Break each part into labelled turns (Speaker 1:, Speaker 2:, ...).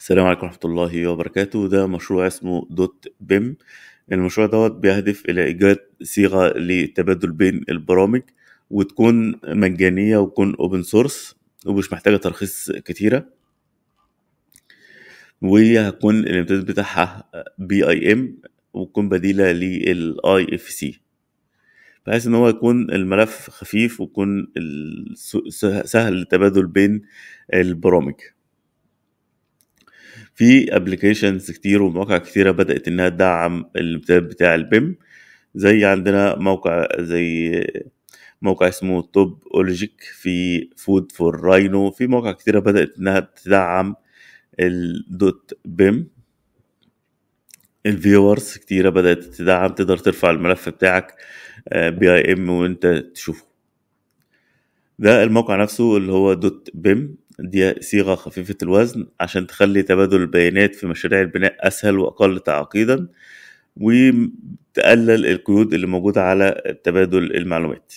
Speaker 1: السلام عليكم ورحمة الله وبركاته ده مشروع اسمه دوت بيم المشروع دوت بيهدف إلى إيجاد صيغة للتبادل بين البرامج وتكون مجانية وتكون أوبن سورس ومش محتاجة ترخيص كتيرة وهي هتكون الامتداد بتاعها بي اي ام وتكون بديلة للاي اف سي بحيث ان هو يكون الملف خفيف ويكون سهل التبادل بين البرامج في ابلكيشنز كتير ومواقع كتيره بدات انها تدعم الامتداد بتاع البيم زي عندنا موقع زي موقع اسمه توب اولوجيك في فود فور راينو في مواقع كتيره بدات انها تدعم الدوت بيم الفيورز كتيره بدات تدعم تقدر ترفع الملف بتاعك بي اي ام وانت تشوفه ده الموقع نفسه اللي هو دوت بيم دي صيغة خفيفة الوزن عشان تخلي تبادل البيانات في مشاريع البناء أسهل وأقل تعقيدا وتقلل القيود اللي موجودة على تبادل المعلومات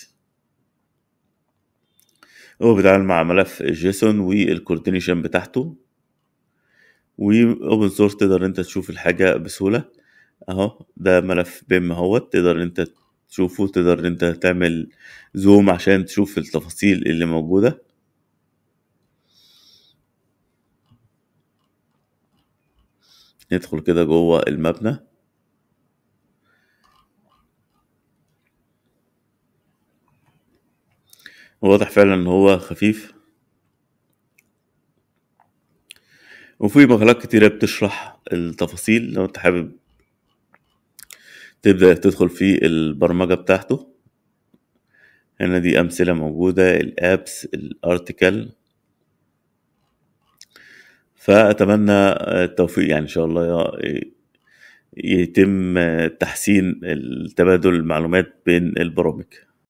Speaker 1: هو بيتعامل مع ملف جيسون والكوردينيشن بتاعته واوبن سورس تقدر انت تشوف الحاجة بسهولة اهو ده ملف بيم اهوت تقدر انت تشوفه تقدر انت تعمل زوم عشان تشوف التفاصيل اللي موجودة ندخل كده جوه المبنى واضح فعلا ان هو خفيف وفي مقالات كتيرة بتشرح التفاصيل لو انت حابب تبدأ تدخل في البرمجة بتاعته هنا دي أمثلة موجودة الأبس الأرتكل فاتمنى التوفيق يعني ان شاء الله يتم تحسين التبادل المعلومات بين البرامج